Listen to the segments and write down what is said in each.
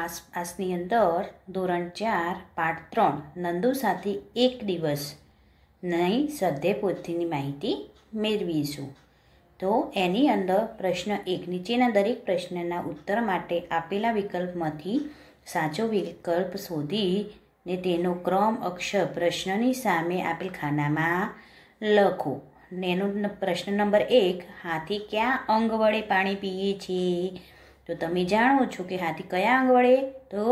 આસપાસની અંદર ધોરણ ચાર પાઠ ત્રણ નંદુ સાથે એક દિવસ નહીં સધ્ય પોથીની માહિતી મેળવીશું તો એની અંદર પ્રશ્ન એક નીચેના દરેક પ્રશ્નના ઉત્તર માટે આપેલા વિકલ્પમાંથી સાચો વિકલ્પ શોધી ને તેનો ક્રમ અક્ષર પ્રશ્નની સામે આપેલ ખાનામાં લખો ને એનો પ્રશ્ન નંબર એક હાથી ક્યાં અંગ વડે પાણી પીએ છીએ તો તમે જાણો છો કે હાથી કયા અંગ વડે તો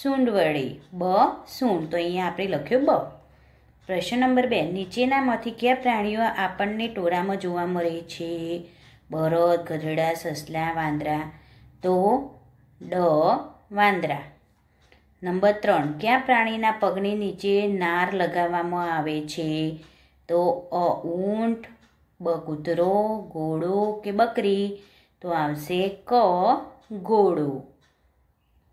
સૂંઢ વડે બ સૂંઢ તો અહીંયા આપણે લખ્યું બ પ્રશ્ન નંબર બે નીચેનામાંથી કયા પ્રાણીઓ આપણને ટોળામાં જોવા મળે છે બરદ ગધેડા સસલા વાંદરા તો ડ વાંદરા નંબર ત્રણ કયા પ્રાણીના પગની નીચે નાર લગાવવામાં આવે છે તો અ ઊંટ બ કૂતરો ઘોડો કે બકરી તો આવશે ક ઘોડો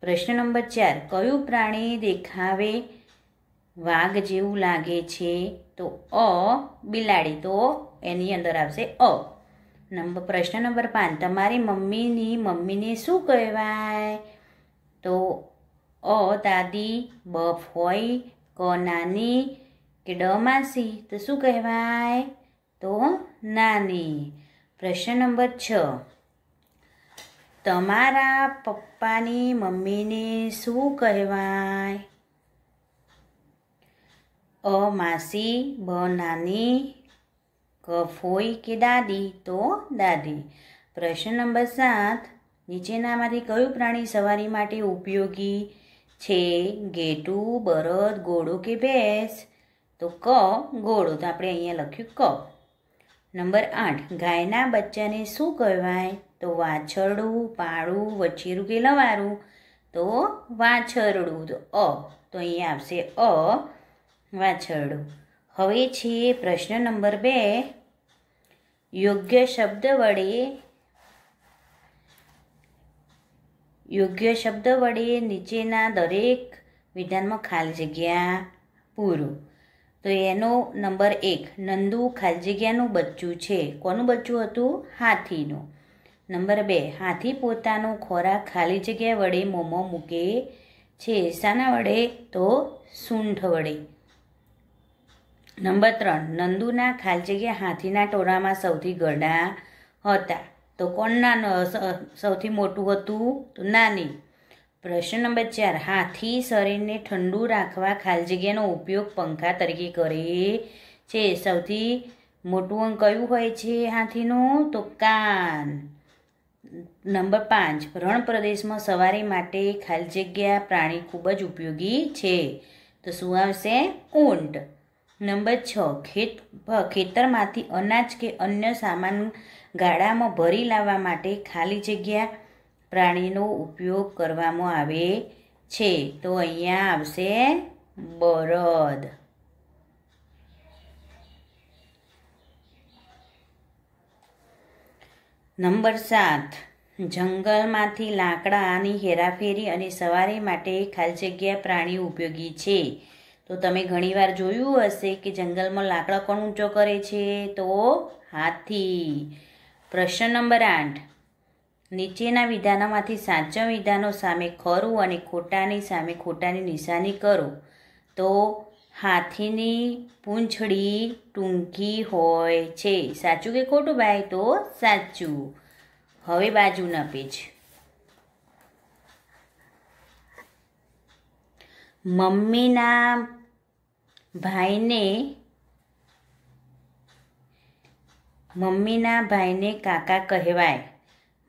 પ્રશ્ન નંબર ચાર કયું પ્રાણી દેખાવે વાઘ જેવું લાગે છે તો અ બિલાડી તો એની અંદર આવશે અ નંબર પ્રશ્ન નંબર પાંચ તમારી મમ્મીની મમ્મીને શું કહેવાય તો અ દાદી બફ હોય ક નાની કે ડ માસી તો શું કહેવાય તો નાની પ્રશ્ન નંબર છ તમારા પપ્પાની મમ્મીને શું કહેવાય અ માસી બ નાની કફોઈ કે દાદી તો દાદી પ્રશ્ન નંબર સાત નીચેનામાંથી કયું પ્રાણી સવારી માટે ઉપયોગી છે ઘેટું બરદ ઘોડો કે ભેંસ તો ક ઘોડો તો આપણે અહીંયા લખ્યું ક નંબર આઠ ગાયના બચ્ચાને શું કહેવાય તો વાછરડું પાડું વછેરું કે લવારું તો વાછરડું તો અ તો અહીંયા આવશે અ વાછરડું હવે છે પ્રશ્ન નંબર બે યોગ્ય શબ્દ વડે યોગ્ય શબ્દ વડે નીચેના દરેક વિધાનમાં ખાલી જગ્યા પૂરું તો એનો નંબર એક નંદુ ખાલજીગ્યાનું બચ્ચું છે કોનું બચ્ચું હતું હાથીનું નંબર બે હાથી પોતાનો ખોરાક ખાલી જગ્યા વડે મોમો મૂકે છે શાના વડે તો સૂંઠ વડે નંબર ત્રણ નંદુના ખાલી જગ્યા હાથીના ટોળામાં સૌથી ઘરડા હતા તો કોણના સૌથી મોટું હતું તો નાની પ્રશ્ન નંબર ચાર હાથી શરીરને ઠંડુ રાખવા ખાલી જગ્યાનો ઉપયોગ પંખા તરીકે કરે છે સૌથી મોટું અંગ કયું હોય છે હાથીનું તો કાન નંબર પાંચ રણ પ્રદેશમાં સવારી માટે ખાલી જગ્યા પ્રાણી ખૂબ જ ઉપયોગી છે તો શું આવશે ઊંટ નંબર છ ખેત ખેતરમાંથી અનાજ કે અન્ય સામાન ગાડામાં ભરી લાવવા માટે ખાલી જગ્યા પ્રાણીનો ઉપયોગ કરવામાં આવે છે તો અહીંયા આવશે બરદ નંબર સાત જંગલમાંથી લાકડાની હેરાફેરી અને સવારી માટે ખાલી જગ્યા પ્રાણી ઉપયોગી છે તો તમે ઘણીવાર જોયું હશે કે જંગલમાં લાકડા કોણ ઊંચો કરે છે તો હાથી પ્રશ્ન નંબર આઠ નીચેના વિધાનોમાંથી સાચા વિધાનો સામે ખરું અને ખોટાની સામે ખોટાની નિશાની કરો તો હાથીની પૂંછડી ટૂંકી હોય છે સાચું કે ખોટું ભાઈ તો સાચું હવે બાજુના પેજ મમ્મીના ભાઈને મમ્મીના ભાઈને કાકા કહેવાય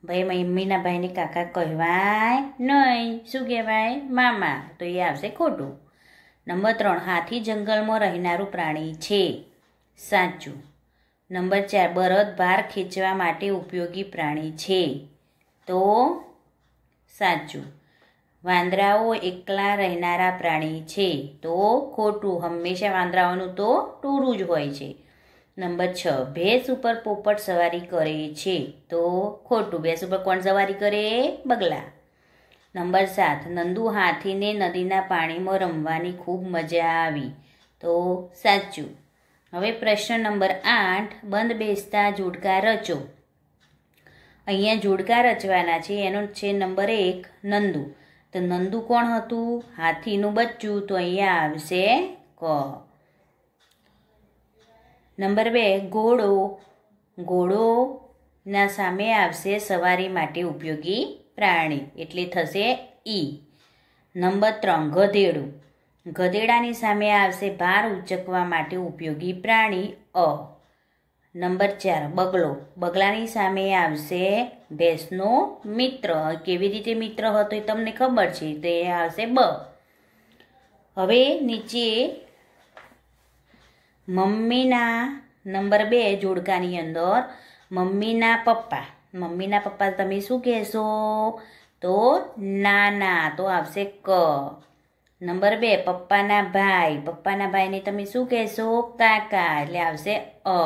ભાઈ મમ્મીના ભાઈને કાકા કહેવાય નહીં શું કહેવાય મામા તો એ આવશે ખોટું નંબર ત્રણ હાથી જંગલમાં રહેનારું પ્રાણી છે સાચું નંબર ચાર બળદ ભાર ખેંચવા માટે ઉપયોગી પ્રાણી છે તો સાચું વાંદરાઓ એકલા રહેનારા પ્રાણી છે તો ખોટું હંમેશા વાંદરાઓનું તો ટૂરું જ હોય છે નંબર છ ભેંસ ઉપર પોપટ સવારી કરે છે તો ખોટું ભેંસ ઉપર કોણ સવારી કરે બગલા નંબર સાત નંદુ હાથીને નદીના પાણીમાં રમવાની ખૂબ મજા આવી તો સાચું હવે પ્રશ્ન નંબર આઠ બંધ બેસતા જોડકા રચો અહીંયા જોડકા રચવાના છે એનો છે નંબર એક નંદુ તો નંદુ કોણ હતું હાથીનું બચ્ચું તો અહીંયા આવશે ક નંબર બે ઘોડો ઘોડોના સામે આવશે સવારી માટે ઉપયોગી પ્રાણી એટલે થશે ઈ નંબર ત્રણ ગધેડું ગધેડાની સામે આવશે ભાર ઉચકવા માટે ઉપયોગી પ્રાણી અ નંબર ચાર બગલો બગલાની સામે આવશે ભેંસનો મિત્ર કેવી રીતે મિત્ર હતો એ તમને ખબર છે તો એ આવશે બ હવે નીચે મમ્મીના નંબર બે જોડકાની અંદર મમ્મીના પપ્પા મમ્મીના પપ્પા તમે શું કહેશો તો નાના તો આવશે ક નંબર બે પપ્પાના ભાઈ પપ્પાના ભાઈને તમે શું કહેશો કાકા એટલે આવશે અ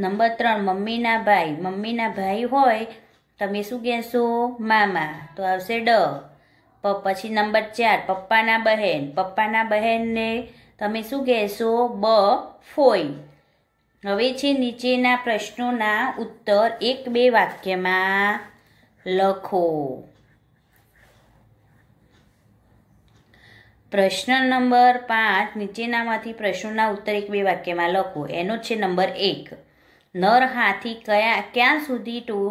નંબર ત્રણ મમ્મીના ભાઈ મમ્મીના ભાઈ હોય તમે શું કહેશો મામા તો આવશે ડ પછી નંબર ચાર પપ્પાના બહેન પપ્પાના બહેનને તમે શું કહેશો બ ફોઈ હવે છે નીચેના પ્રશ્નોના ઉત્તર એક બે વાક્યમાં લખો પ્રશ્ન નંબર પાંચ નીચેનામાંથી પ્રશ્નોના ઉત્તર એક બે વાક્યમાં લખો એનો છે નંબર એક નર હાથી કયા ક્યાં સુધી ટૂ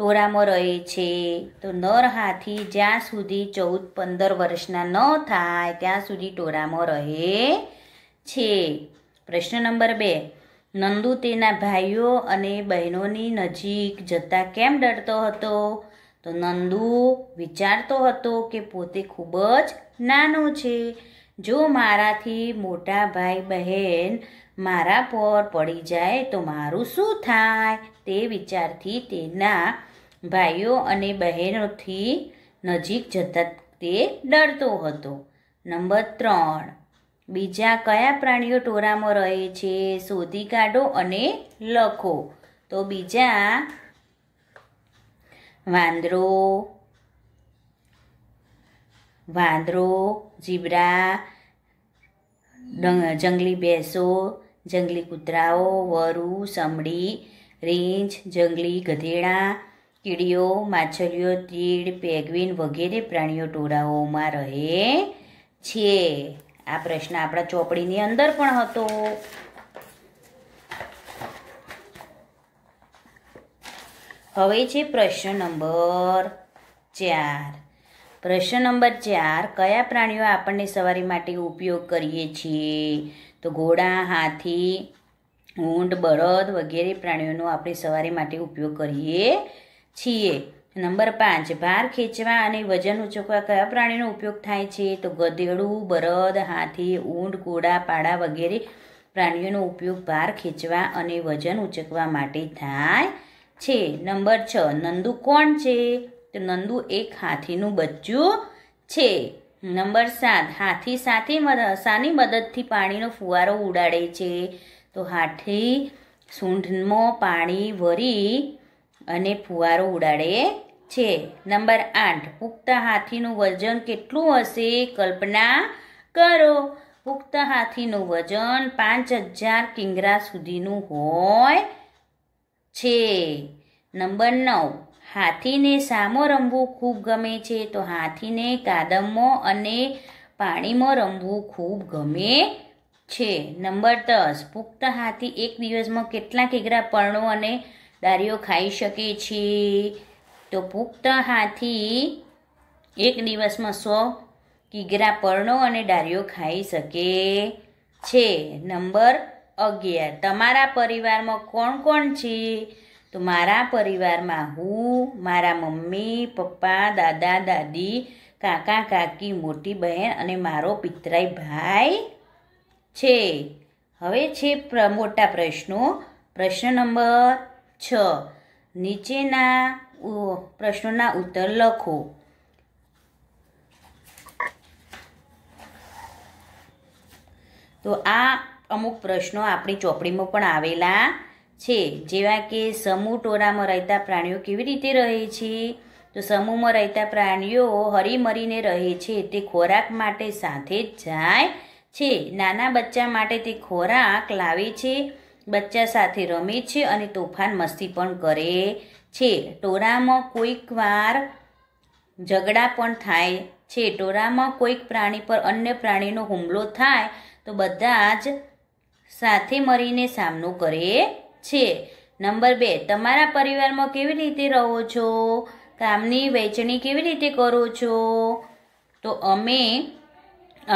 ટોળામાં રહે છે તો નર હાથી જ્યાં સુધી ચૌદ પંદર વર્ષના ન થાય ત્યાં સુધી ટોળામાં રહે છે પ્રશ્ન નંબર બે નંદુ તેના ભાઈઓ અને બહેનોની નજીક જતાં કેમ ડરતો હતો તો નંદુ વિચારતો હતો કે પોતે ખૂબ જ નાનો છે જો મારાથી મોટા ભાઈ બહેન મારા પર પડી જાય તો મારું શું થાય તે વિચારથી તેના ભાઈઓ અને બહેનોથી નજીક જતા તે ડરતો હતો નંબર ત્રણ બીજા કયા પ્રાણીઓ ટોરામાં રહે છે શોધી કાઢો અને લખો તો બીજા વાંદરો વાંદરો જીબરા જંગલી બેસો જંગલી કૂતરાઓ વરુ ચમડી રીંછ જંગલી ગધેડા કીડીઓ માછલીઓ તીડ પેગ્વિન વગેરે પ્રાણીઓ ટોળાઓમાં રહે છે આ પ્રશ્ન આપણા ચોપડીની અંદર પણ હતો હવે છે પ્રશ્ન નંબર ચાર પ્રશ્ન નંબર ચાર કયા પ્રાણીઓ આપણને સવારી માટે ઉપયોગ કરીએ છીએ તો ઘોડા હાથી ઊંટ બળદ વગેરે પ્રાણીઓનો આપણે સવારી માટે ઉપયોગ કરીએ છીએ નંબર પાંચ ભાર ખેંચવા અને વજન ઉચકવા કયા પ્રાણીનો ઉપયોગ થાય છે તો ગધેડું બળદ હાથી ઊંટ કોડા પાડા વગેરે પ્રાણીઓનો ઉપયોગ ભાર ખેંચવા અને વજન ઉચકવા માટે થાય છે નંબર છ નંદુ કોણ છે તો નંદુ એક હાથીનું બચ્ચું છે નંબર સાત હાથી સાથે સાની મદદથી પાણીનો ફુવારો ઉડાડે છે તો હાથી સૂંઢમાં પાણી વરી અને ફુવારો ઉડાડે છે નંબર આઠ પુખ્ત હાથીનું વજન કેટલું હશે કલ્પના કરો પુખ્ત હાથીનું વજન પાંચ હજાર કિંગરા સુધીનું હોય છે નંબર નવ હાથીને સામો રમવું ખૂબ ગમે છે તો હાથીને કાદમમાં અને પાણીમાં રમવું ખૂબ ગમે છે નંબર દસ પુખ્ત હાથી એક દિવસમાં કેટલા કિંગરા પર્ણો અને દારીઓ ખાઈ શકે છે તો પુખ્ત હાથી એક દિવસમાં સો કિગ્રા પરણો અને ડાળીઓ ખાઈ શકે છે નંબર અગિયાર તમારા પરિવારમાં કોણ કોણ છે તો મારા પરિવારમાં હું મારા મમ્મી પપ્પા દાદા દાદી કાકા કાકી મોટી બહેન અને મારો પિતરાઈ ભાઈ છે હવે છે મોટા પ્રશ્નો પ્રશ્ન નંબર છ નીચેના પ્રશ્નોના ઉત્તર લખો તો આ અમુક પ્રશ્નો આપણી ચોપડીમાં પણ આવેલા છે જેવા કે સમૂહ ટોળામાં રહેતા પ્રાણીઓ કેવી રીતે રહે છે તો સમૂહમાં રહેતા પ્રાણીઓ હરીમરીને રહે છે તે ખોરાક માટે સાથે જ જાય છે નાના બચ્ચા માટે તે ખોરાક લાવે છે બચ્ચા સાથે રમે છે અને તોફાન મસ્તી પણ કરે છે ટોળામાં કોઈક વાર ઝઘડા પણ થાય છે ટોળામાં કોઈક પ્રાણી પર અન્ય પ્રાણીનો હુમલો થાય તો બધા જ સાથે મળીને સામનો કરે છે નંબર બે તમારા પરિવારમાં કેવી રીતે રહો છો કામની વહેંચણી કેવી રીતે કરો છો તો અમે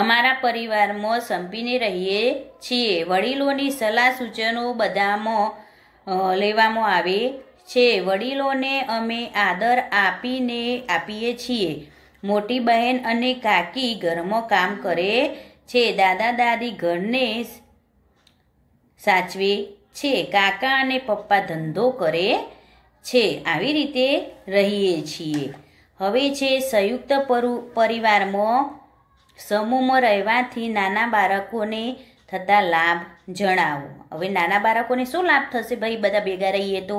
અમારા પરિવારમાં સંપીને રહીએ છીએ વડીલોની સલાહ સૂચનો બધામાં લેવામાં આવે છે વડીલોને અમે આદર આપીને આપીએ છીએ મોટી બહેન અને કાકી ઘરમાં કામ કરે છે દાદા દાદી ઘરને સાચવે છે કાકા અને પપ્પા ધંધો કરે છે આવી રીતે રહીએ છીએ હવે છે સંયુક્ત પરિવારમાં સમૂહમાં રહેવાથી નાના બાળકોને થતા લાભ જણાવો હવે નાના બાળકોને શું લાભ થશે ભાઈ બધા ભેગા રહીએ તો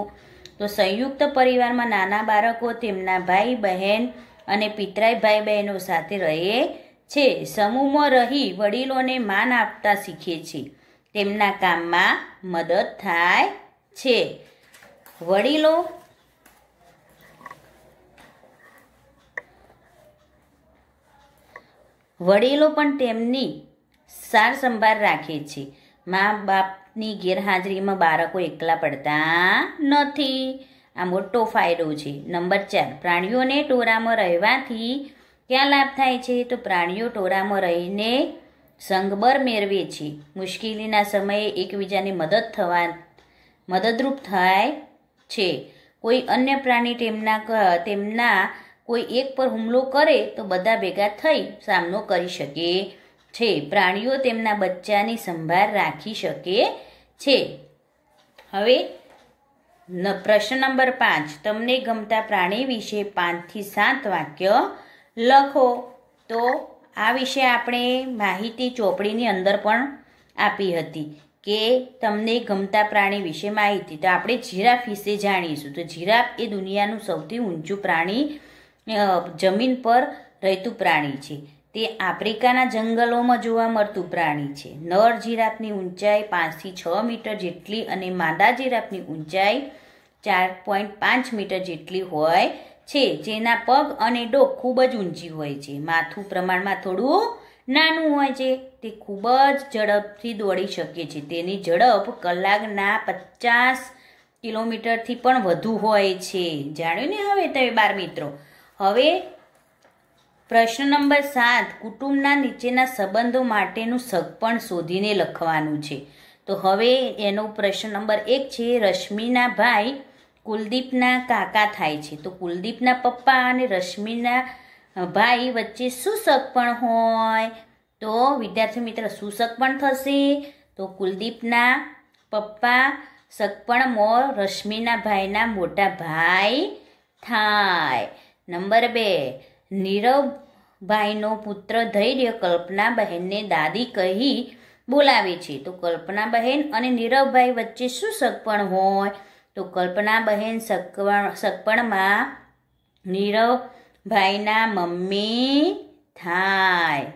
તો સંયુક્ત પરિવારમાં નાના બાળકો તેમના ભાઈ બહેન અને પિતરાય ભાઈ બહેનો સાથે રહે છે સમૂહમાં રહી વડીલોને માન આપતા શીખે છે તેમના કામમાં મદદ થાય છે વડીલો વડીલો પણ તેમની સાર સંભાળ રાખે છે મા બાપની ગેરહાજરીમાં બાળકો એકલા પડતા નથી આ મોટો ફાયદો છે નંબર ચાર પ્રાણીઓને ટોળામાં રહેવાથી ક્યાં લાભ થાય છે તો પ્રાણીઓ ટોળામાં રહીને સંગબર મેળવે છે મુશ્કેલીના સમયે એકબીજાની મદદ થવા મદદરૂપ થાય છે કોઈ અન્ય પ્રાણી તેમના તેમના કોઈ એક પર હુમલો કરે તો બધા ભેગા થઈ સામનો કરી શકે છે પ્રાણીઓ તેમના બચ્ચાની સંભાળ રાખી શકે છે હવે પ્રશ્ન નંબર પાંચ તમને ગમતા પ્રાણી વિશે પાંચથી સાત વાક્ય લખો તો આ વિશે આપણે માહિતી ચોપડીની અંદર પણ આપી હતી કે તમને ગમતા પ્રાણી વિશે માહિતી તો આપણે જીરાફ વિશે જાણીશું તો જીરાફ એ દુનિયાનું સૌથી ઊંચું પ્રાણી જમીન પર રહેતું પ્રાણી છે તે આફ્રિકાના જંગલોમાં જોવા મળતું પ્રાણી છે નર જીરાફની ઊંચાઈ પાંચથી છ મીટર જેટલી અને માદા જીરાફની ઊંચાઈ ચાર પોઈન્ટ પાંચ મીટર જેટલી હોય છે જેના પગ અને ડોક ખૂબ જ ઊંચી હોય છે માથું પ્રમાણમાં થોડું નાનું હોય છે તે ખૂબ જ ઝડપથી દોડી શકે છે તેની ઝડપ કલાકના પચાસ કિલોમીટરથી પણ વધુ હોય છે જાણ્યું ને હવે તમે બાર મિત્રો હવે પ્રશ્ન નંબર સાત કુટુંબના નીચેના સંબંધો માટેનું સગપણ શોધીને લખવાનું છે તો હવે એનો પ્રશ્ન નંબર એક છે રશ્મિના ભાઈ કુલદીપના કાકા થાય છે તો કુલદીપના પપ્પા અને રશ્મિના ભાઈ વચ્ચે શું સગપણ હોય તો વિદ્યાર્થી મિત્ર શું સગપણ થશે તો કુલદીપના પપ્પા સગપણ મો રશ્મિના ભાઈના મોટા ભાઈ થાય નંબર બે નીરવભાઈનો પુત્ર ધૈર્ય કલ્પનાબહેનને દાદી કહી બોલાવે છે તો કલ્પનાબહેન અને નીરવભાઈ વચ્ચે શું સગપણ હોય તો કલ્પનાબહેન સગપણ સગપણમાં નીરવભાઈના મમ્મી થાય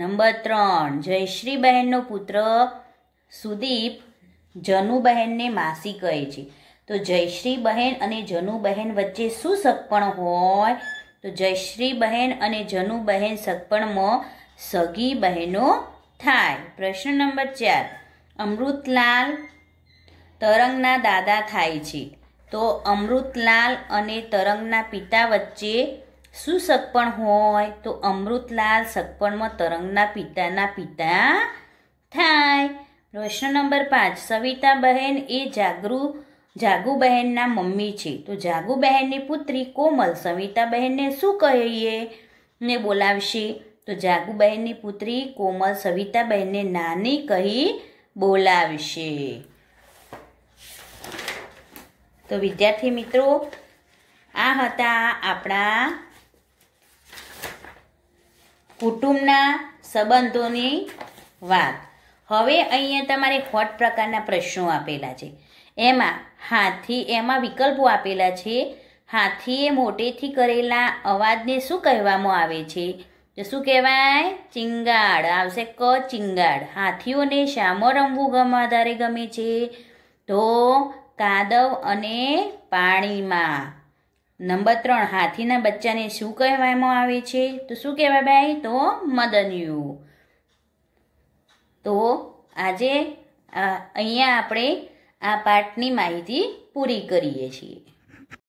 નંબર ત્રણ જયશ્રીબહેનનો પુત્ર સુદીપ જનુબહેનને માસી કહે છે તો જયશ્રી બહેન અને જનુ બહેન વચ્ચે શું સગપણ હોય તો જયશ્રી બહેન અને જનુ બહેન સગપણમાં સગી બહેનો થાય પ્રશ્ન નંબર ચાર અમૃતલાલ તરંગના દાદા થાય છે તો અમૃતલાલ અને તરંગના પિતા વચ્ચે શું સગપણ હોય તો અમૃતલાલ સગપણમાં તરંગના પિતાના પિતા થાય પ્રશ્ન નંબર પાંચ સવિતા બહેન એ જાગૃત જાગુબહેનના મમ્મી છે તો જાગુબહેનની પુત્રી કોમલ સવિતાબહેનને શું કહીએ ને બોલાવશે તો જાગુબહેનની પુત્રી કોમલ સવિતાબહેનને નાની કહી બોલાવશે તો વિદ્યાર્થી મિત્રો આ હતા આપણા કુટુંબના સંબંધોની વાત હવે અહીંયા તમારે ખોટ પ્રકારના પ્રશ્નો આપેલા છે એમાં હાથી એમાં વિકલ્પો આપેલા છે હાથીએ મોટેથી કરેલા અવાજને શું કહેવામાં આવે છે તો શું કહેવાય ચિંગાડ આવશે ક ચિંગાડ હાથીઓને શામાં રમવું ગમે વધારે ગમે છે તો કાદવ અને પાણીમાં નંબર ત્રણ હાથીના બચ્ચાને શું કહેવામાં આવે છે તો શું કહેવાય ભાઈ તો મદન્યું તો આજે અહીંયા આપણે આ પાઠની માહિતી પૂરી કરીએ છીએ